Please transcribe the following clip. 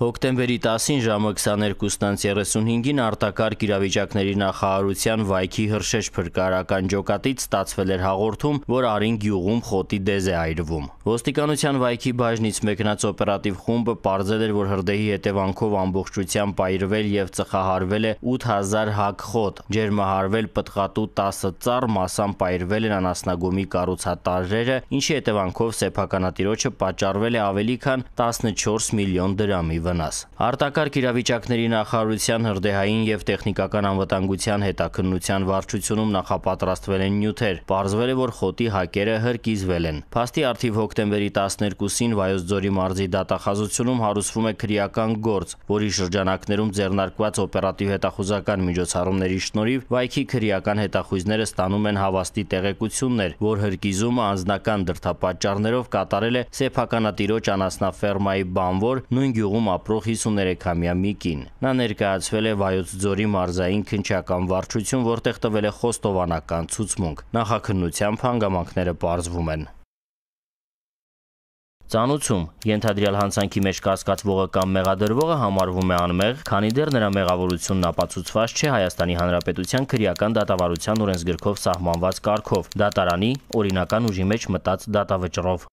Հոկտեմբերի 10-ին ժամը 22:35-ին արտակարգ իրավիճակների նախարարության Վայքի Հրշեջ փրկարարական ջոկատից ստացվել էր հաղորդում, որ Արին գյուղում խոտի դեզ է այրվում։ Ոստիկանության Վայքի բաժնից մեկնած օպերատիվ խումբը ողջել էր, որ հրդեհի հետևանքով ամբողջությամբ այրվել եւ ծխահարվել է 8000 հակ խոտ, ջերմահարվել պտղատու 10 ծառ, մասամբ այրվել են անասնագումի կառուցատարները, ինչի հետևանքով սեփականատիրոջը պատճառվել է ավելի քան 14 միլիոն դրամի վրա վնաս։ Արտակարգ իրավիճակների նախարարության հրդեհային եւ տեխնիկական անվտանգության հետաքննության վարչությունում նախապատրաստվել են նյութեր։ Պարզվել է, որ խոտի հակերը հրկիզվել են։ Փաստի արդիվ հոկտեմբերի 12-ին Վայոց ձորի մարզի դատախազությունում հարուցվում է քրեական գործ, որի շրջանակներում ձեռնարկված օպերատիվ հետախուզական միջոցառումների շնորհիվ վայքի քրեական հետախույզները ստանում են հավաստի տեղեկություններ, որ հրկիզումը անձնական դրդապատճառներով կատարել է սեփականատիրոջ անասնաֆերմայի բանվոր նույն գյուղում ապրող 53-ամյա Միկին։ Նա ներկայացվել է Վայոց ձորի մարզային քնչական վարչություն, որտեղ տվել է խոստովանական ցուցմունք։ Նախաքննությամբ հանգամանքները պարզվում են։ Ծանուցում ենթադրյալ հանցանքի մեջ կասկածվողը կամ մեղադրվողը համարվում է անմեղ, քանի դեռ նրա մեղավորությունն ապացուցված չէ Հայաստանի Հանրապետության քրեական դատավարության օրենսգրքով սահմանված կարգով՝ դատարանի օրինական ուժի մեջ մտած դատավճռով։